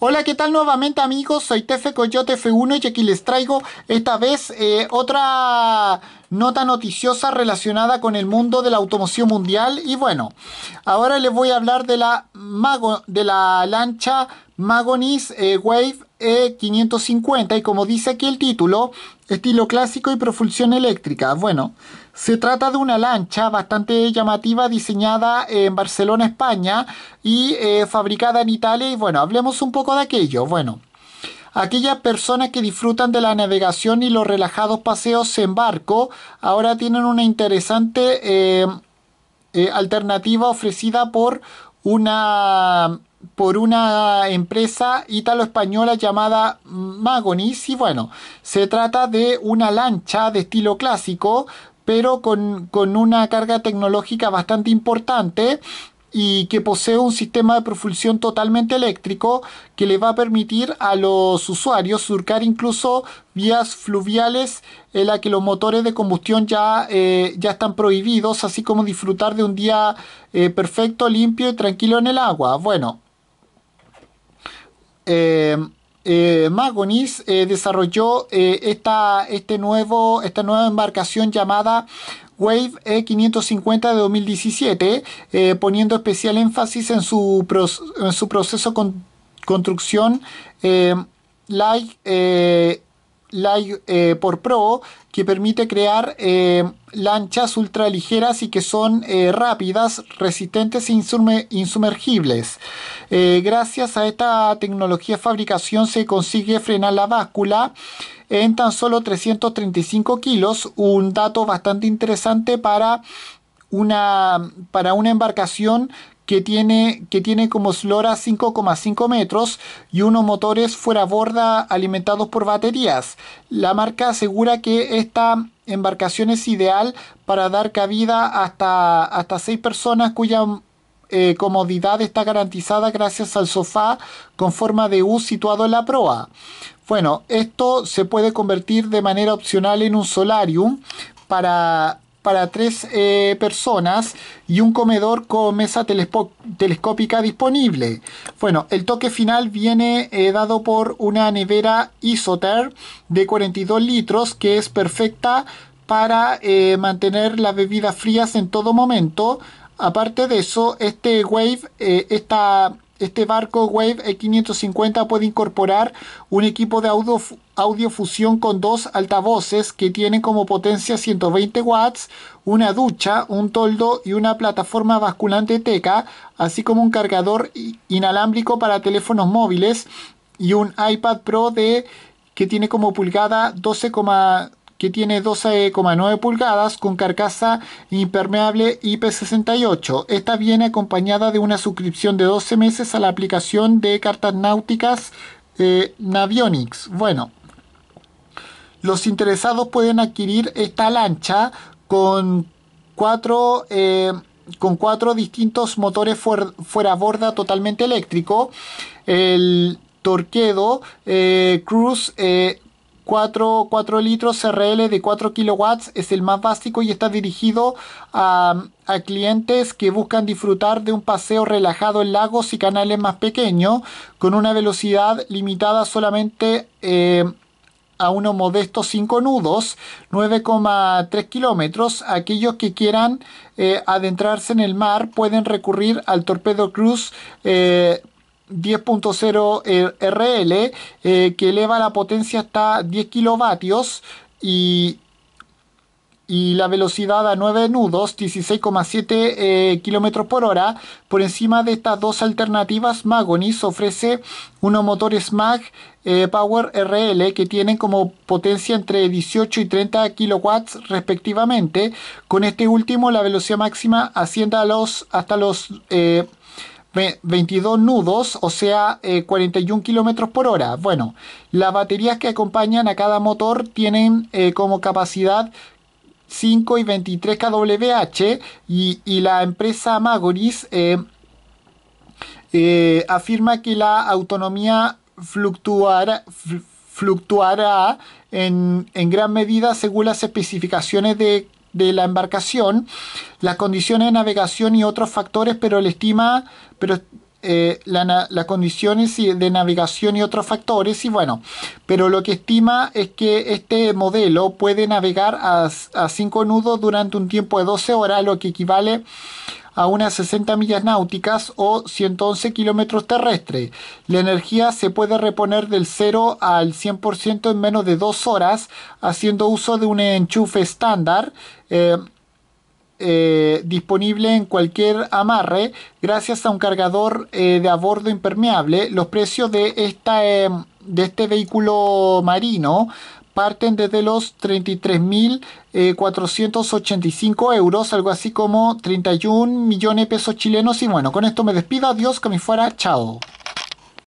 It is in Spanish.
Hola, ¿qué tal nuevamente amigos? Soy Tefe Coyote F1 y aquí les traigo esta vez eh, otra nota noticiosa relacionada con el mundo de la automoción mundial. Y bueno, ahora les voy a hablar de la, Mago, de la lancha Magonis eh, Wave E550 y como dice aquí el título, estilo clásico y propulsión eléctrica. Bueno, se trata de una lancha bastante llamativa diseñada en Barcelona, España y eh, fabricada en Italia y bueno, hablemos un poco de aquello. Bueno. Aquellas personas que disfrutan de la navegación y los relajados paseos en barco ahora tienen una interesante em, eh, alternativa ofrecida por una por una empresa ítalo-española llamada Magonis y bueno, se trata de una lancha de estilo clásico pero con, con una carga tecnológica bastante importante y que posee un sistema de propulsión totalmente eléctrico que le va a permitir a los usuarios surcar incluso vías fluviales en las que los motores de combustión ya, eh, ya están prohibidos, así como disfrutar de un día eh, perfecto, limpio y tranquilo en el agua. Bueno, eh, Magonis desarrolló esta, este nuevo, esta nueva embarcación llamada Wave E550 de 2017, eh, poniendo especial énfasis en su, proceso de construcción Light eh, Live, eh, por Pro, que permite crear lanchas ultraligeras y que son rápidas, resistentes e insumergibles. gracias a esta tecnología de fabricación se consigue frenar la báscula en tan solo 335 kilos, un dato bastante interesante para una, para una embarcación que tiene, que tiene como eslora 5,5 metros y unos motores fuera borda alimentados por baterías. La marca asegura que esta embarcación es ideal para dar cabida hasta, hasta 6 personas cuya eh, comodidad está garantizada gracias al sofá con forma de U situado en la proa. Bueno, esto se puede convertir de manera opcional en un solarium para para tres eh, personas y un comedor con mesa telescópica disponible. Bueno, el toque final viene eh, dado por una nevera Isoter de 42 litros que es perfecta para eh, mantener las bebidas frías en todo momento. Aparte de eso, este Wave, está... Este barco Wave E550 puede incorporar un equipo de audio, audiofusión con dos altavoces que tienen como potencia 120 watts, una ducha, un toldo y una plataforma basculante teca, así como un cargador inalámbrico para teléfonos móviles y un iPad Pro de que tiene como pulgada 12,5 que tiene 12,9 pulgadas con carcasa impermeable IP68. Esta viene acompañada de una suscripción de 12 meses a la aplicación de cartas náuticas eh, Navionics. Bueno, los interesados pueden adquirir esta lancha con cuatro... Eh, con cuatro distintos motores fuera, fuera borda totalmente eléctrico, el Torquedo, ...Cruz... Eh, Cruise, 4, litros CRL de 4 kilowatts es el más básico y está dirigido a, clientes que buscan disfrutar de un paseo relajado en lagos y canales más pequeños con una velocidad limitada solamente eh, a unos modestos 5 nudos, 9,3 kilómetros. Aquellos que quieran eh, adentrarse en el mar pueden recurrir al Torpedo cruz 10.0 RL eh, que eleva la potencia hasta 10 kilovatios y, y la velocidad a 9 nudos, 16,7 km eh, kilómetros por hora. Por encima de estas dos alternativas, Magonis ofrece unos motores Mag eh, Power RL que tienen como potencia entre 18 y 30 kW respectivamente. Con este último, la velocidad máxima asciende los, hasta los... 22 nudos, o sea, 41 eh, kilómetros por hora. Bueno, las baterías que acompañan a cada motor tienen eh, como capacidad 5 y 23 kWh y, la empresa Magoris eh, afirma que la autonomía fluctuará, fluctuará en gran medida según las especificaciones de de la embarcación, las condiciones de navegación y otros factores, pero le estima pero, eh, las condiciones de navegación y otros factores, y bueno, pero lo que estima es que este modelo puede navegar a, a 5 nudos durante un tiempo de 12 horas, lo que equivale a a unas 60 millas náuticas o 111 kilómetros terrestres. La energía se puede reponer del 0 al 100% en menos de 2 horas haciendo uso de un enchufe estándar. Eh, eh, disponible en cualquier amarre gracias a un cargador eh, de a bordo impermeable. Los precios de, esta, de este vehículo marino parten desde los 33.485 eh, euros, algo así como 31 millones de pesos chilenos. Y bueno, con esto me despido. Adiós, que me fuera. Chao.